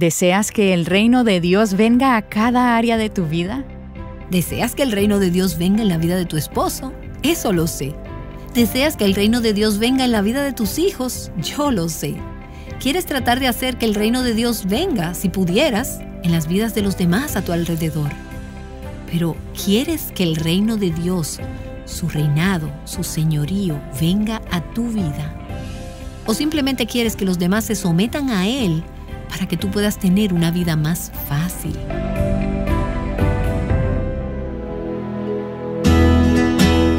¿Deseas que el reino de Dios venga a cada área de tu vida? ¿Deseas que el reino de Dios venga en la vida de tu esposo? Eso lo sé. ¿Deseas que el reino de Dios venga en la vida de tus hijos? Yo lo sé. ¿Quieres tratar de hacer que el reino de Dios venga, si pudieras, en las vidas de los demás a tu alrededor? Pero ¿quieres que el reino de Dios, su reinado, su señorío, venga a tu vida? ¿O simplemente quieres que los demás se sometan a Él para que tú puedas tener una vida más fácil.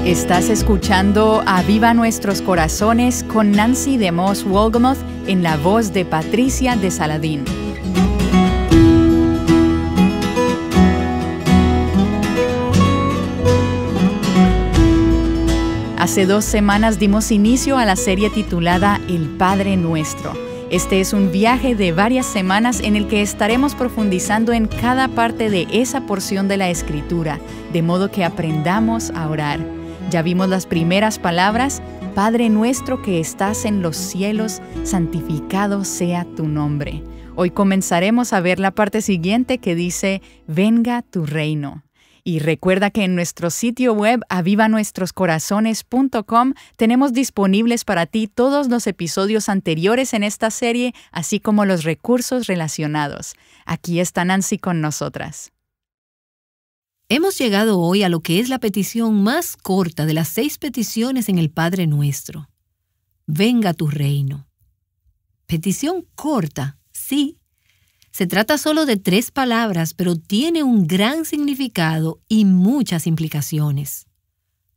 Estás escuchando Aviva Nuestros Corazones con Nancy de Moss Wolgamoth en la voz de Patricia de Saladín. Hace dos semanas dimos inicio a la serie titulada El Padre Nuestro este es un viaje de varias semanas en el que estaremos profundizando en cada parte de esa porción de la escritura, de modo que aprendamos a orar. Ya vimos las primeras palabras, Padre nuestro que estás en los cielos, santificado sea tu nombre. Hoy comenzaremos a ver la parte siguiente que dice, venga tu reino. Y recuerda que en nuestro sitio web avivanuestroscorazones.com tenemos disponibles para ti todos los episodios anteriores en esta serie, así como los recursos relacionados. Aquí está Nancy con nosotras. Hemos llegado hoy a lo que es la petición más corta de las seis peticiones en el Padre Nuestro. Venga tu reino. Petición corta, sí, se trata solo de tres palabras, pero tiene un gran significado y muchas implicaciones.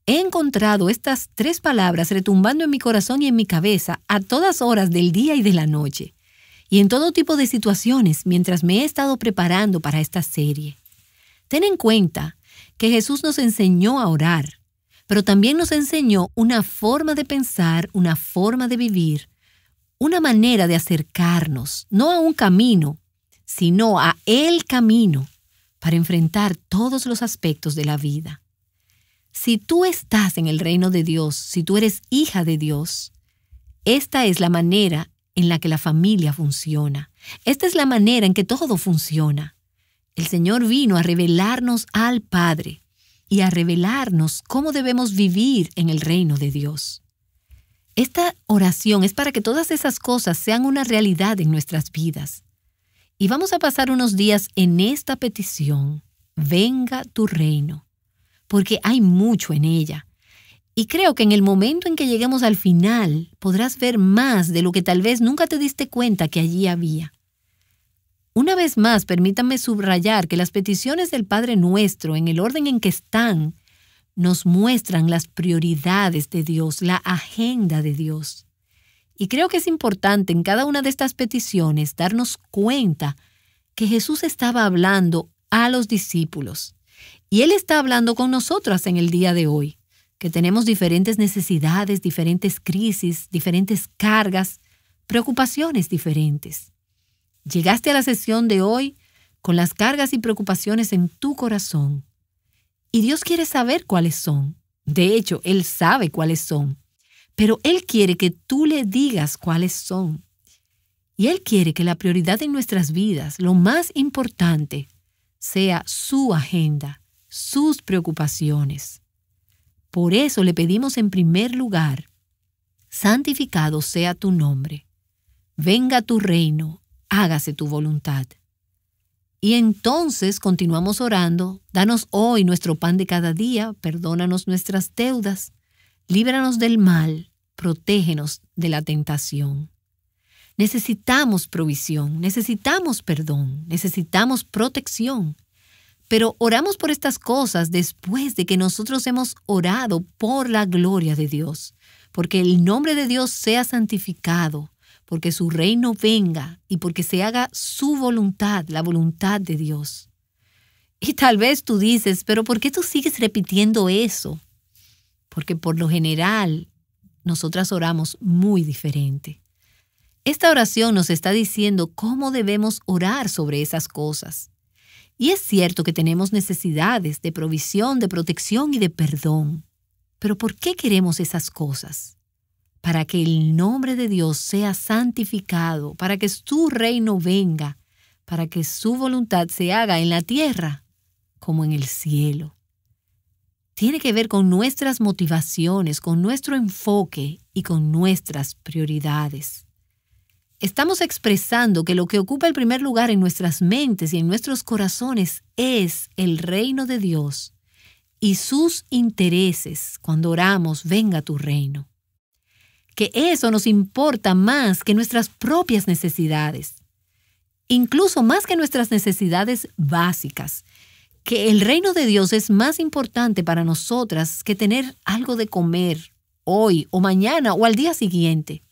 He encontrado estas tres palabras retumbando en mi corazón y en mi cabeza a todas horas del día y de la noche, y en todo tipo de situaciones mientras me he estado preparando para esta serie. Ten en cuenta que Jesús nos enseñó a orar, pero también nos enseñó una forma de pensar, una forma de vivir, una manera de acercarnos, no a un camino, sino a el camino para enfrentar todos los aspectos de la vida. Si tú estás en el reino de Dios, si tú eres hija de Dios, esta es la manera en la que la familia funciona. Esta es la manera en que todo funciona. El Señor vino a revelarnos al Padre y a revelarnos cómo debemos vivir en el reino de Dios. Esta oración es para que todas esas cosas sean una realidad en nuestras vidas. Y vamos a pasar unos días en esta petición, venga tu reino, porque hay mucho en ella. Y creo que en el momento en que lleguemos al final podrás ver más de lo que tal vez nunca te diste cuenta que allí había. Una vez más, permítanme subrayar que las peticiones del Padre Nuestro, en el orden en que están, nos muestran las prioridades de Dios, la agenda de Dios. Y creo que es importante en cada una de estas peticiones darnos cuenta que Jesús estaba hablando a los discípulos. Y Él está hablando con nosotros en el día de hoy, que tenemos diferentes necesidades, diferentes crisis, diferentes cargas, preocupaciones diferentes. Llegaste a la sesión de hoy con las cargas y preocupaciones en tu corazón. Y Dios quiere saber cuáles son. De hecho, Él sabe cuáles son. Pero Él quiere que tú le digas cuáles son. Y Él quiere que la prioridad en nuestras vidas, lo más importante, sea su agenda, sus preocupaciones. Por eso le pedimos en primer lugar, santificado sea tu nombre, venga tu reino, hágase tu voluntad. Y entonces continuamos orando, danos hoy nuestro pan de cada día, perdónanos nuestras deudas, líbranos del mal, protégenos de la tentación. Necesitamos provisión, necesitamos perdón, necesitamos protección. Pero oramos por estas cosas después de que nosotros hemos orado por la gloria de Dios, porque el nombre de Dios sea santificado, porque su reino venga y porque se haga su voluntad, la voluntad de Dios. Y tal vez tú dices, pero ¿por qué tú sigues repitiendo eso? porque por lo general nosotras oramos muy diferente. Esta oración nos está diciendo cómo debemos orar sobre esas cosas. Y es cierto que tenemos necesidades de provisión, de protección y de perdón. Pero ¿por qué queremos esas cosas? Para que el nombre de Dios sea santificado, para que su reino venga, para que su voluntad se haga en la tierra como en el cielo tiene que ver con nuestras motivaciones, con nuestro enfoque y con nuestras prioridades. Estamos expresando que lo que ocupa el primer lugar en nuestras mentes y en nuestros corazones es el reino de Dios y sus intereses cuando oramos, venga tu reino. Que eso nos importa más que nuestras propias necesidades, incluso más que nuestras necesidades básicas, que el reino de Dios es más importante para nosotras que tener algo de comer hoy o mañana o al día siguiente.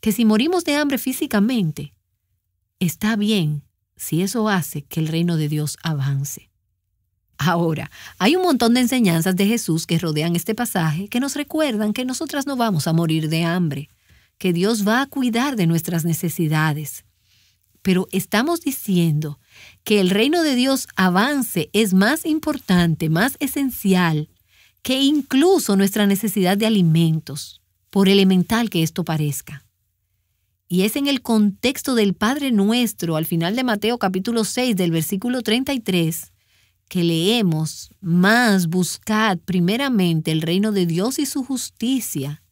Que si morimos de hambre físicamente, está bien si eso hace que el reino de Dios avance. Ahora, hay un montón de enseñanzas de Jesús que rodean este pasaje que nos recuerdan que nosotras no vamos a morir de hambre, que Dios va a cuidar de nuestras necesidades. Pero estamos diciendo que el reino de Dios avance es más importante, más esencial que incluso nuestra necesidad de alimentos, por elemental que esto parezca. Y es en el contexto del Padre nuestro, al final de Mateo capítulo 6 del versículo 33, que leemos, más buscad primeramente el reino de Dios y su justicia.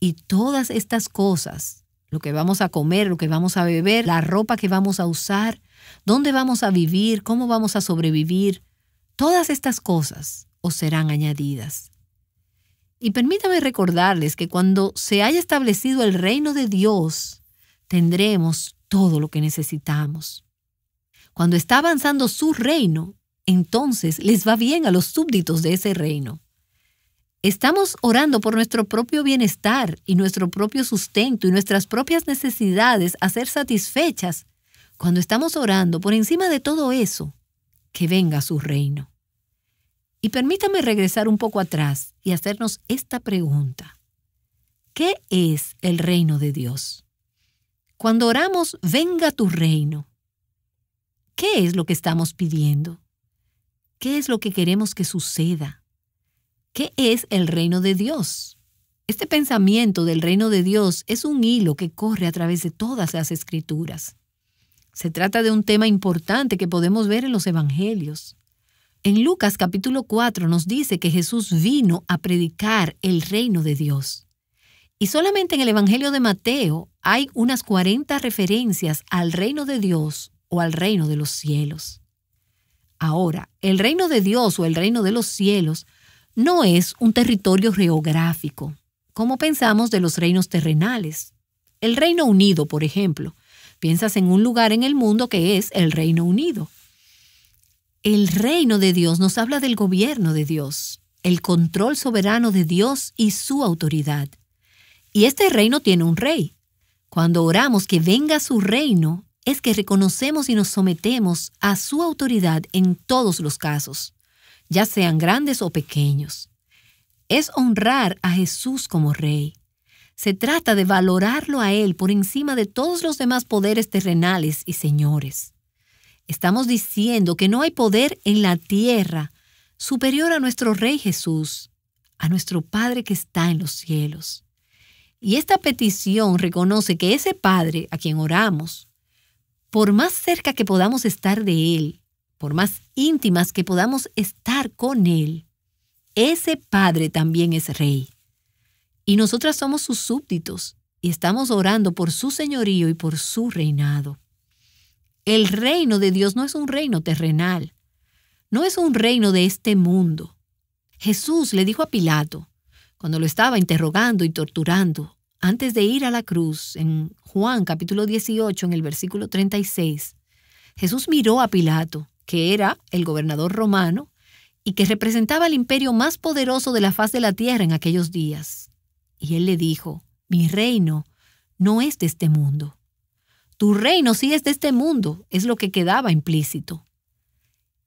Y todas estas cosas, lo que vamos a comer, lo que vamos a beber, la ropa que vamos a usar, dónde vamos a vivir, cómo vamos a sobrevivir, todas estas cosas os serán añadidas. Y permítame recordarles que cuando se haya establecido el reino de Dios, tendremos todo lo que necesitamos. Cuando está avanzando su reino, entonces les va bien a los súbditos de ese reino. Estamos orando por nuestro propio bienestar y nuestro propio sustento y nuestras propias necesidades a ser satisfechas cuando estamos orando, por encima de todo eso, que venga su reino. Y permítame regresar un poco atrás y hacernos esta pregunta. ¿Qué es el reino de Dios? Cuando oramos, venga tu reino. ¿Qué es lo que estamos pidiendo? ¿Qué es lo que queremos que suceda? ¿Qué es el reino de Dios? Este pensamiento del reino de Dios es un hilo que corre a través de todas las escrituras. Se trata de un tema importante que podemos ver en los Evangelios. En Lucas capítulo 4 nos dice que Jesús vino a predicar el reino de Dios. Y solamente en el Evangelio de Mateo hay unas 40 referencias al reino de Dios o al reino de los cielos. Ahora, el reino de Dios o el reino de los cielos no es un territorio geográfico, como pensamos de los reinos terrenales. El Reino Unido, por ejemplo, Piensas en un lugar en el mundo que es el Reino Unido. El reino de Dios nos habla del gobierno de Dios, el control soberano de Dios y su autoridad. Y este reino tiene un rey. Cuando oramos que venga su reino, es que reconocemos y nos sometemos a su autoridad en todos los casos, ya sean grandes o pequeños. Es honrar a Jesús como rey. Se trata de valorarlo a Él por encima de todos los demás poderes terrenales y señores. Estamos diciendo que no hay poder en la tierra superior a nuestro Rey Jesús, a nuestro Padre que está en los cielos. Y esta petición reconoce que ese Padre a quien oramos, por más cerca que podamos estar de Él, por más íntimas que podamos estar con Él, ese Padre también es Rey. Y nosotras somos sus súbditos y estamos orando por su señorío y por su reinado. El reino de Dios no es un reino terrenal, no es un reino de este mundo. Jesús le dijo a Pilato, cuando lo estaba interrogando y torturando, antes de ir a la cruz, en Juan capítulo 18, en el versículo 36, Jesús miró a Pilato, que era el gobernador romano y que representaba el imperio más poderoso de la faz de la tierra en aquellos días. Y él le dijo, mi reino no es de este mundo. Tu reino sí es de este mundo, es lo que quedaba implícito.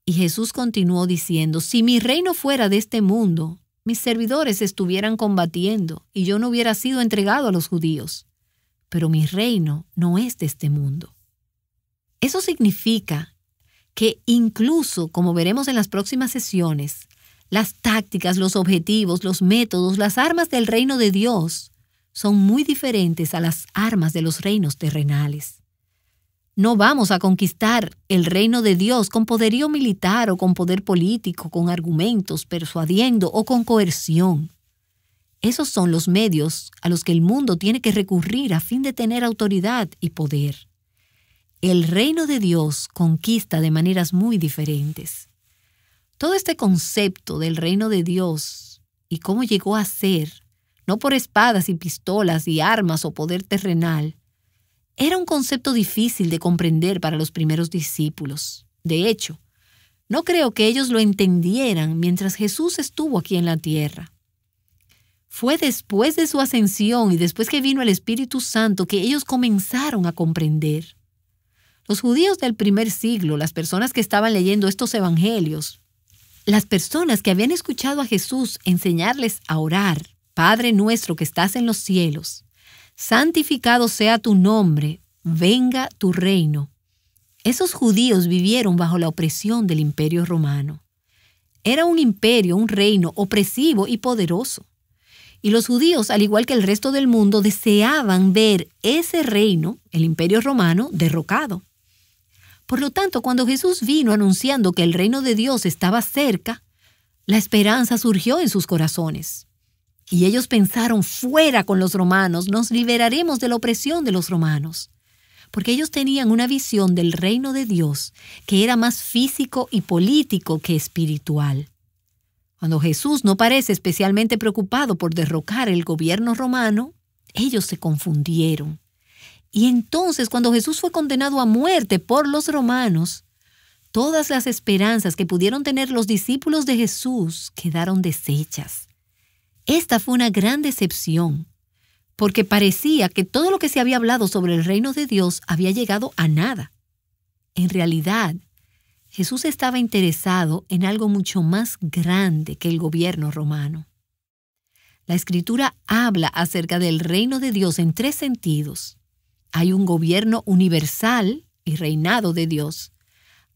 Y Jesús continuó diciendo, si mi reino fuera de este mundo, mis servidores estuvieran combatiendo y yo no hubiera sido entregado a los judíos. Pero mi reino no es de este mundo. Eso significa que incluso, como veremos en las próximas sesiones, las tácticas, los objetivos, los métodos, las armas del reino de Dios son muy diferentes a las armas de los reinos terrenales. No vamos a conquistar el reino de Dios con poderío militar o con poder político, con argumentos, persuadiendo o con coerción. Esos son los medios a los que el mundo tiene que recurrir a fin de tener autoridad y poder. El reino de Dios conquista de maneras muy diferentes. Todo este concepto del reino de Dios y cómo llegó a ser, no por espadas y pistolas y armas o poder terrenal, era un concepto difícil de comprender para los primeros discípulos. De hecho, no creo que ellos lo entendieran mientras Jesús estuvo aquí en la tierra. Fue después de su ascensión y después que vino el Espíritu Santo que ellos comenzaron a comprender. Los judíos del primer siglo, las personas que estaban leyendo estos evangelios, las personas que habían escuchado a Jesús enseñarles a orar, Padre nuestro que estás en los cielos, santificado sea tu nombre, venga tu reino. Esos judíos vivieron bajo la opresión del imperio romano. Era un imperio, un reino opresivo y poderoso. Y los judíos, al igual que el resto del mundo, deseaban ver ese reino, el imperio romano, derrocado. Por lo tanto, cuando Jesús vino anunciando que el reino de Dios estaba cerca, la esperanza surgió en sus corazones. Y ellos pensaron, fuera con los romanos, nos liberaremos de la opresión de los romanos. Porque ellos tenían una visión del reino de Dios que era más físico y político que espiritual. Cuando Jesús no parece especialmente preocupado por derrocar el gobierno romano, ellos se confundieron. Y entonces cuando Jesús fue condenado a muerte por los romanos, todas las esperanzas que pudieron tener los discípulos de Jesús quedaron deshechas. Esta fue una gran decepción, porque parecía que todo lo que se había hablado sobre el reino de Dios había llegado a nada. En realidad, Jesús estaba interesado en algo mucho más grande que el gobierno romano. La escritura habla acerca del reino de Dios en tres sentidos. Hay un gobierno universal y reinado de Dios.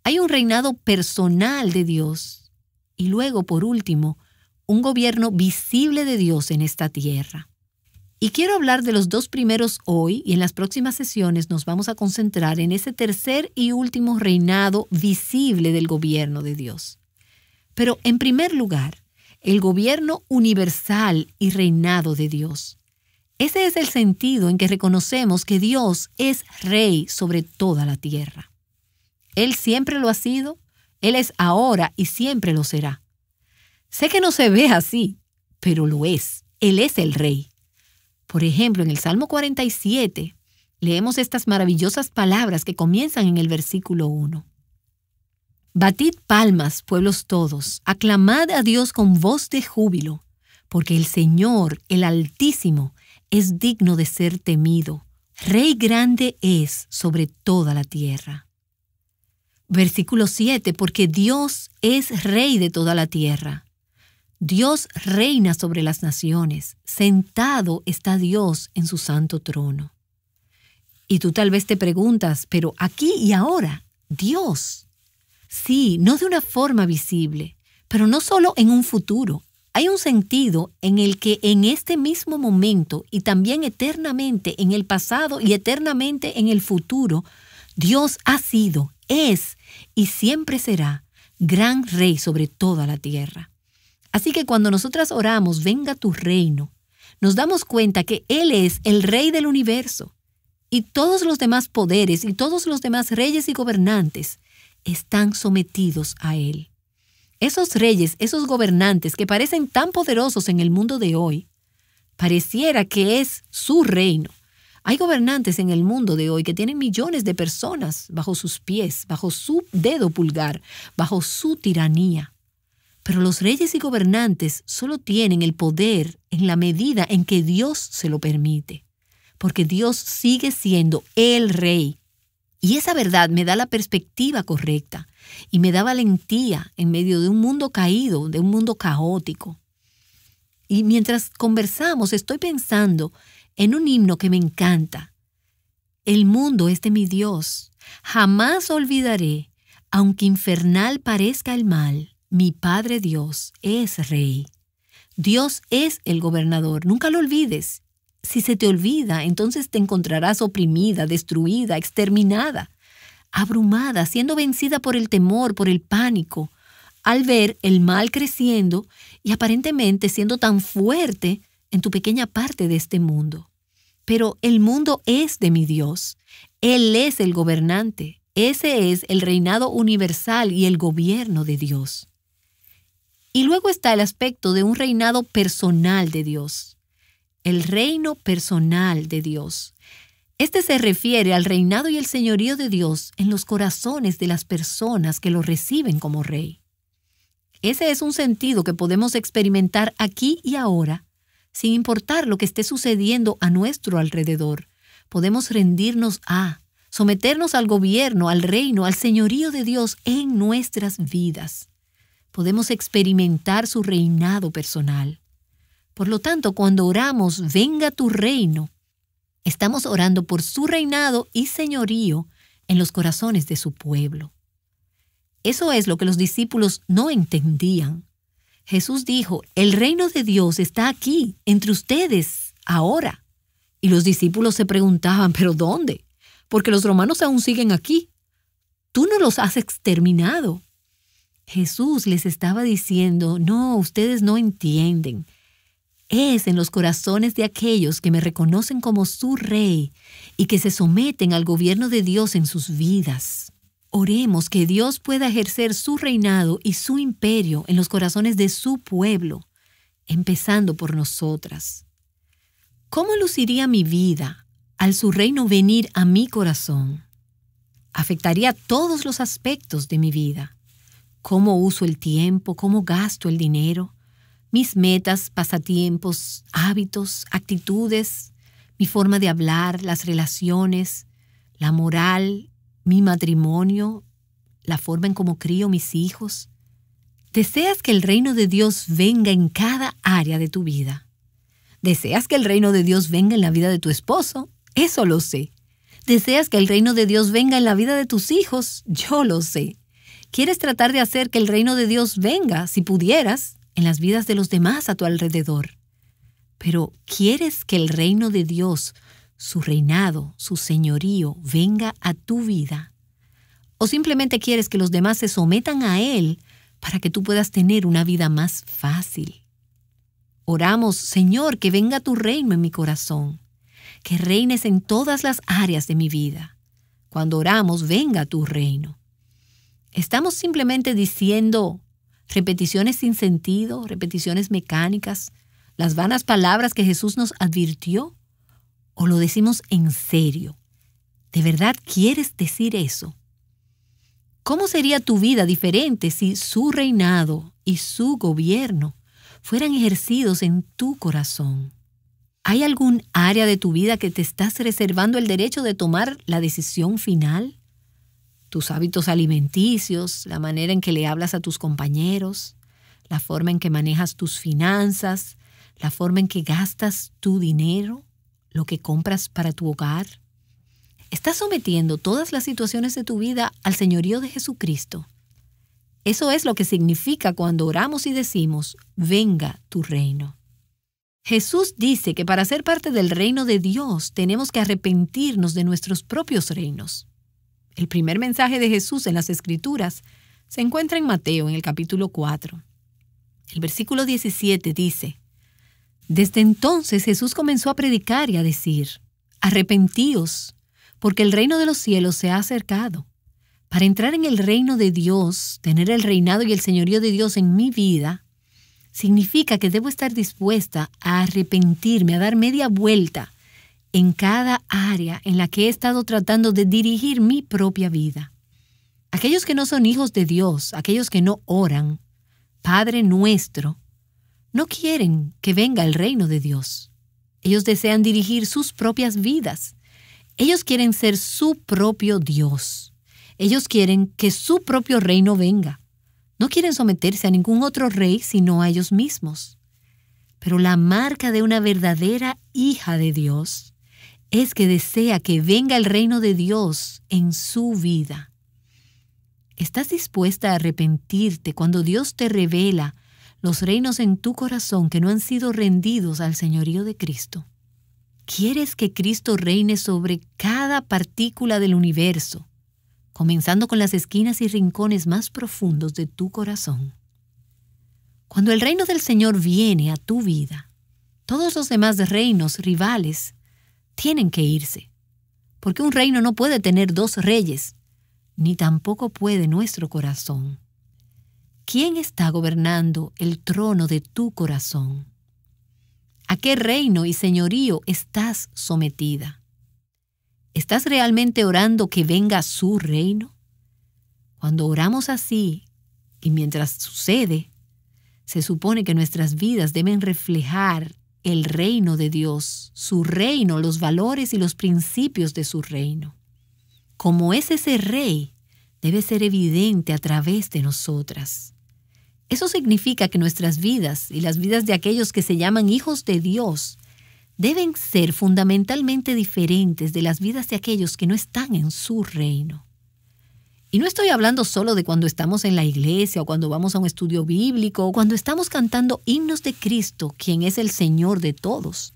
Hay un reinado personal de Dios. Y luego, por último, un gobierno visible de Dios en esta tierra. Y quiero hablar de los dos primeros hoy y en las próximas sesiones nos vamos a concentrar en ese tercer y último reinado visible del gobierno de Dios. Pero en primer lugar, el gobierno universal y reinado de Dios. Ese es el sentido en que reconocemos que Dios es rey sobre toda la tierra. Él siempre lo ha sido, Él es ahora y siempre lo será. Sé que no se ve así, pero lo es. Él es el rey. Por ejemplo, en el Salmo 47 leemos estas maravillosas palabras que comienzan en el versículo 1. Batid palmas, pueblos todos, aclamad a Dios con voz de júbilo, porque el Señor, el Altísimo, es digno de ser temido. Rey grande es sobre toda la tierra. Versículo 7, porque Dios es rey de toda la tierra. Dios reina sobre las naciones, sentado está Dios en su santo trono. Y tú tal vez te preguntas, pero aquí y ahora, Dios. Sí, no de una forma visible, pero no solo en un futuro, hay un sentido en el que en este mismo momento y también eternamente en el pasado y eternamente en el futuro, Dios ha sido, es y siempre será gran rey sobre toda la tierra. Así que cuando nosotras oramos, venga tu reino, nos damos cuenta que Él es el rey del universo y todos los demás poderes y todos los demás reyes y gobernantes están sometidos a Él. Esos reyes, esos gobernantes que parecen tan poderosos en el mundo de hoy, pareciera que es su reino. Hay gobernantes en el mundo de hoy que tienen millones de personas bajo sus pies, bajo su dedo pulgar, bajo su tiranía. Pero los reyes y gobernantes solo tienen el poder en la medida en que Dios se lo permite, porque Dios sigue siendo el rey y esa verdad me da la perspectiva correcta y me da valentía en medio de un mundo caído, de un mundo caótico. Y mientras conversamos estoy pensando en un himno que me encanta. El mundo es de mi Dios. Jamás olvidaré, aunque infernal parezca el mal, mi Padre Dios es Rey. Dios es el gobernador, nunca lo olvides. Si se te olvida, entonces te encontrarás oprimida, destruida, exterminada, abrumada, siendo vencida por el temor, por el pánico, al ver el mal creciendo y aparentemente siendo tan fuerte en tu pequeña parte de este mundo. Pero el mundo es de mi Dios. Él es el gobernante. Ese es el reinado universal y el gobierno de Dios. Y luego está el aspecto de un reinado personal de Dios el reino personal de Dios. Este se refiere al reinado y el señorío de Dios en los corazones de las personas que lo reciben como rey. Ese es un sentido que podemos experimentar aquí y ahora, sin importar lo que esté sucediendo a nuestro alrededor. Podemos rendirnos a, someternos al gobierno, al reino, al señorío de Dios en nuestras vidas. Podemos experimentar su reinado personal. Por lo tanto, cuando oramos, venga tu reino, estamos orando por su reinado y señorío en los corazones de su pueblo. Eso es lo que los discípulos no entendían. Jesús dijo, el reino de Dios está aquí, entre ustedes, ahora. Y los discípulos se preguntaban, ¿pero dónde? Porque los romanos aún siguen aquí. Tú no los has exterminado. Jesús les estaba diciendo, no, ustedes no entienden es en los corazones de aquellos que me reconocen como su rey y que se someten al gobierno de Dios en sus vidas. Oremos que Dios pueda ejercer su reinado y su imperio en los corazones de su pueblo, empezando por nosotras. ¿Cómo luciría mi vida al su reino venir a mi corazón? Afectaría todos los aspectos de mi vida. ¿Cómo uso el tiempo? ¿Cómo gasto el dinero? mis metas, pasatiempos, hábitos, actitudes, mi forma de hablar, las relaciones, la moral, mi matrimonio, la forma en cómo crío mis hijos. Deseas que el reino de Dios venga en cada área de tu vida. Deseas que el reino de Dios venga en la vida de tu esposo. Eso lo sé. Deseas que el reino de Dios venga en la vida de tus hijos. Yo lo sé. Quieres tratar de hacer que el reino de Dios venga, si pudieras, en las vidas de los demás a tu alrededor. Pero ¿quieres que el reino de Dios, su reinado, su señorío, venga a tu vida? ¿O simplemente quieres que los demás se sometan a Él para que tú puedas tener una vida más fácil? Oramos, Señor, que venga tu reino en mi corazón, que reines en todas las áreas de mi vida. Cuando oramos, venga tu reino. Estamos simplemente diciendo, repeticiones sin sentido, repeticiones mecánicas, las vanas palabras que Jesús nos advirtió? ¿O lo decimos en serio? ¿De verdad quieres decir eso? ¿Cómo sería tu vida diferente si su reinado y su gobierno fueran ejercidos en tu corazón? ¿Hay algún área de tu vida que te estás reservando el derecho de tomar la decisión final? tus hábitos alimenticios, la manera en que le hablas a tus compañeros, la forma en que manejas tus finanzas, la forma en que gastas tu dinero, lo que compras para tu hogar. Estás sometiendo todas las situaciones de tu vida al señorío de Jesucristo. Eso es lo que significa cuando oramos y decimos, venga tu reino. Jesús dice que para ser parte del reino de Dios tenemos que arrepentirnos de nuestros propios reinos. El primer mensaje de Jesús en las Escrituras se encuentra en Mateo, en el capítulo 4. El versículo 17 dice, Desde entonces Jesús comenzó a predicar y a decir, Arrepentíos, porque el reino de los cielos se ha acercado. Para entrar en el reino de Dios, tener el reinado y el señorío de Dios en mi vida, significa que debo estar dispuesta a arrepentirme, a dar media vuelta en cada área en la que he estado tratando de dirigir mi propia vida. Aquellos que no son hijos de Dios, aquellos que no oran, Padre nuestro, no quieren que venga el reino de Dios. Ellos desean dirigir sus propias vidas. Ellos quieren ser su propio Dios. Ellos quieren que su propio reino venga. No quieren someterse a ningún otro rey sino a ellos mismos. Pero la marca de una verdadera hija de Dios es que desea que venga el reino de Dios en su vida. ¿Estás dispuesta a arrepentirte cuando Dios te revela los reinos en tu corazón que no han sido rendidos al señorío de Cristo? ¿Quieres que Cristo reine sobre cada partícula del universo, comenzando con las esquinas y rincones más profundos de tu corazón? Cuando el reino del Señor viene a tu vida, todos los demás reinos rivales tienen que irse, porque un reino no puede tener dos reyes, ni tampoco puede nuestro corazón. ¿Quién está gobernando el trono de tu corazón? ¿A qué reino y señorío estás sometida? ¿Estás realmente orando que venga su reino? Cuando oramos así, y mientras sucede, se supone que nuestras vidas deben reflejar el reino de Dios, su reino, los valores y los principios de su reino. Como es ese rey, debe ser evidente a través de nosotras. Eso significa que nuestras vidas y las vidas de aquellos que se llaman hijos de Dios deben ser fundamentalmente diferentes de las vidas de aquellos que no están en su reino. Y no estoy hablando solo de cuando estamos en la iglesia o cuando vamos a un estudio bíblico o cuando estamos cantando himnos de Cristo, quien es el Señor de todos.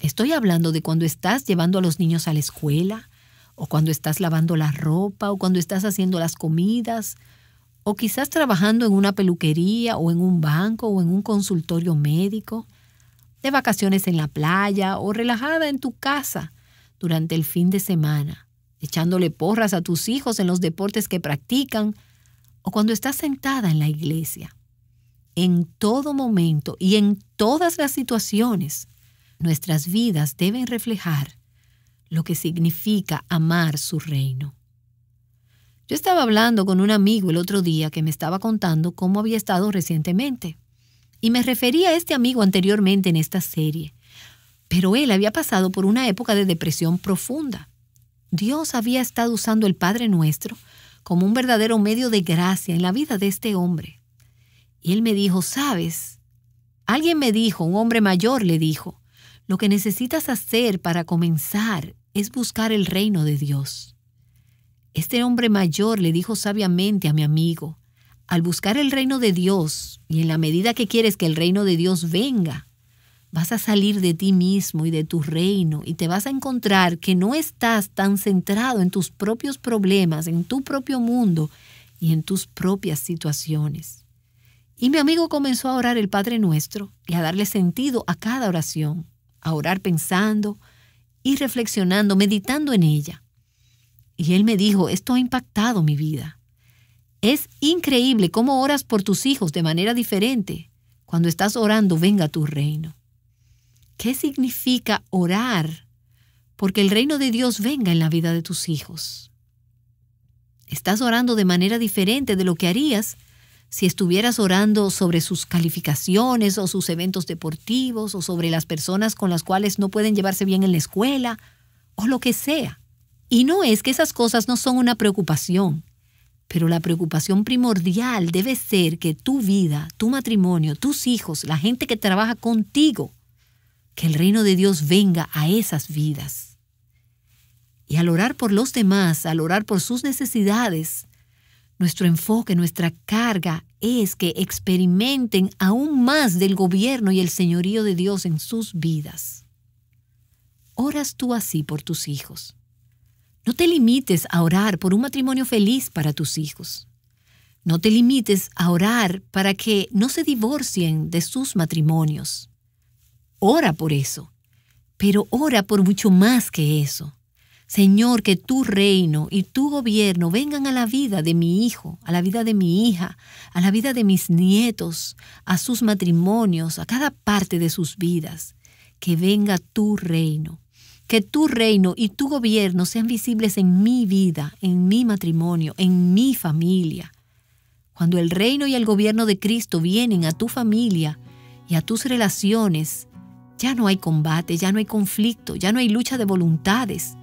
Estoy hablando de cuando estás llevando a los niños a la escuela o cuando estás lavando la ropa o cuando estás haciendo las comidas o quizás trabajando en una peluquería o en un banco o en un consultorio médico, de vacaciones en la playa o relajada en tu casa durante el fin de semana echándole porras a tus hijos en los deportes que practican, o cuando estás sentada en la iglesia. En todo momento y en todas las situaciones, nuestras vidas deben reflejar lo que significa amar su reino. Yo estaba hablando con un amigo el otro día que me estaba contando cómo había estado recientemente. Y me refería a este amigo anteriormente en esta serie. Pero él había pasado por una época de depresión profunda. Dios había estado usando el Padre Nuestro como un verdadero medio de gracia en la vida de este hombre. Y él me dijo, sabes, alguien me dijo, un hombre mayor le dijo, lo que necesitas hacer para comenzar es buscar el reino de Dios. Este hombre mayor le dijo sabiamente a mi amigo, al buscar el reino de Dios, y en la medida que quieres que el reino de Dios venga, vas a salir de ti mismo y de tu reino y te vas a encontrar que no estás tan centrado en tus propios problemas, en tu propio mundo y en tus propias situaciones. Y mi amigo comenzó a orar el Padre Nuestro y a darle sentido a cada oración, a orar pensando y reflexionando, meditando en ella. Y él me dijo, esto ha impactado mi vida. Es increíble cómo oras por tus hijos de manera diferente cuando estás orando, venga tu reino. ¿Qué significa orar porque el reino de Dios venga en la vida de tus hijos? Estás orando de manera diferente de lo que harías si estuvieras orando sobre sus calificaciones o sus eventos deportivos o sobre las personas con las cuales no pueden llevarse bien en la escuela o lo que sea. Y no es que esas cosas no son una preocupación, pero la preocupación primordial debe ser que tu vida, tu matrimonio, tus hijos, la gente que trabaja contigo, que el reino de Dios venga a esas vidas. Y al orar por los demás, al orar por sus necesidades, nuestro enfoque, nuestra carga es que experimenten aún más del gobierno y el señorío de Dios en sus vidas. Oras tú así por tus hijos. No te limites a orar por un matrimonio feliz para tus hijos. No te limites a orar para que no se divorcien de sus matrimonios ora por eso, pero ora por mucho más que eso. Señor, que tu reino y tu gobierno vengan a la vida de mi hijo, a la vida de mi hija, a la vida de mis nietos, a sus matrimonios, a cada parte de sus vidas. Que venga tu reino. Que tu reino y tu gobierno sean visibles en mi vida, en mi matrimonio, en mi familia. Cuando el reino y el gobierno de Cristo vienen a tu familia y a tus relaciones, ya no hay combate, ya no hay conflicto, ya no hay lucha de voluntades,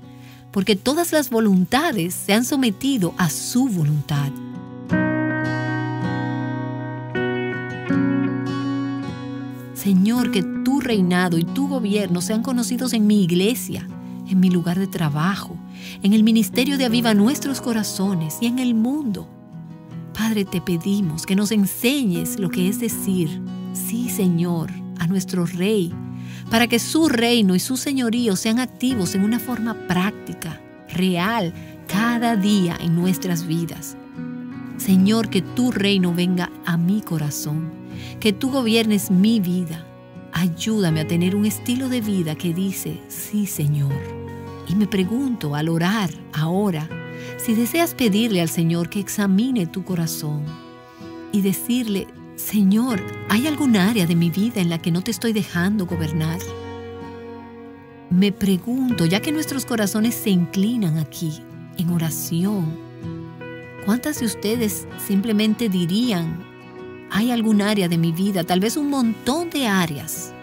porque todas las voluntades se han sometido a su voluntad. Señor, que tu reinado y tu gobierno sean conocidos en mi iglesia, en mi lugar de trabajo, en el ministerio de Aviva nuestros corazones y en el mundo. Padre, te pedimos que nos enseñes lo que es decir, sí Señor, a nuestro Rey, para que su reino y su señorío sean activos en una forma práctica, real, cada día en nuestras vidas. Señor, que tu reino venga a mi corazón, que tú gobiernes mi vida. Ayúdame a tener un estilo de vida que dice, sí Señor. Y me pregunto al orar ahora, si deseas pedirle al Señor que examine tu corazón y decirle, Señor, ¿hay algún área de mi vida en la que no te estoy dejando gobernar? Me pregunto, ya que nuestros corazones se inclinan aquí, en oración, ¿cuántas de ustedes simplemente dirían, hay algún área de mi vida, tal vez un montón de áreas,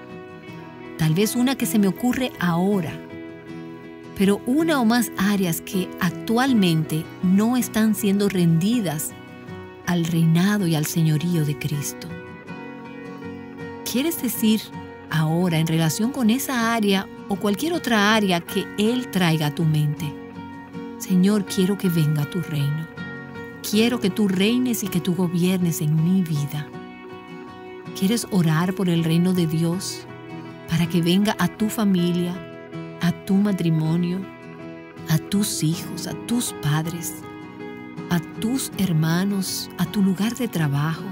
tal vez una que se me ocurre ahora, pero una o más áreas que actualmente no están siendo rendidas al reinado y al señorío de Cristo. ¿Quieres decir ahora en relación con esa área o cualquier otra área que Él traiga a tu mente? Señor, quiero que venga tu reino. Quiero que tú reines y que tú gobiernes en mi vida. ¿Quieres orar por el reino de Dios para que venga a tu familia, a tu matrimonio, a tus hijos, a tus padres? a tus hermanos, a tu lugar de trabajo.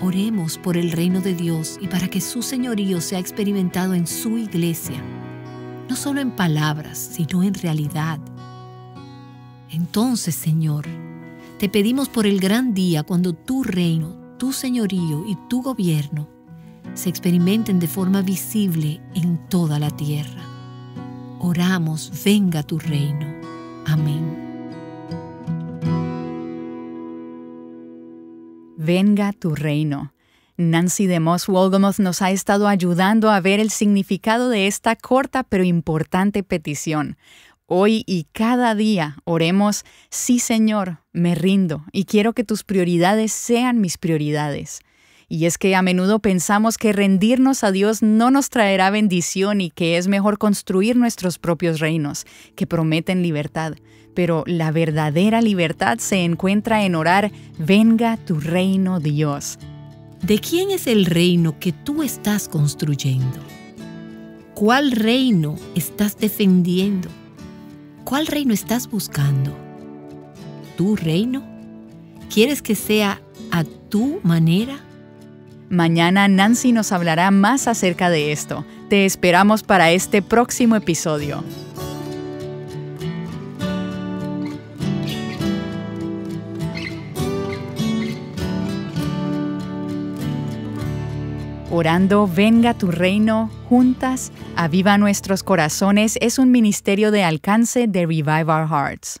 Oremos por el reino de Dios y para que su señorío sea experimentado en su iglesia, no solo en palabras, sino en realidad. Entonces, Señor, te pedimos por el gran día cuando tu reino, tu señorío y tu gobierno se experimenten de forma visible en toda la tierra. Oramos, venga tu reino. Amén. Venga tu reino. Nancy de Moss Wolgamoth nos ha estado ayudando a ver el significado de esta corta pero importante petición. Hoy y cada día oremos, sí Señor, me rindo y quiero que tus prioridades sean mis prioridades. Y es que a menudo pensamos que rendirnos a Dios no nos traerá bendición y que es mejor construir nuestros propios reinos, que prometen libertad. Pero la verdadera libertad se encuentra en orar, venga tu reino Dios. ¿De quién es el reino que tú estás construyendo? ¿Cuál reino estás defendiendo? ¿Cuál reino estás buscando? ¿Tu reino? ¿Quieres que sea a tu manera? Mañana Nancy nos hablará más acerca de esto. Te esperamos para este próximo episodio. Orando, venga tu reino, juntas, aviva nuestros corazones es un ministerio de alcance de Revive Our Hearts.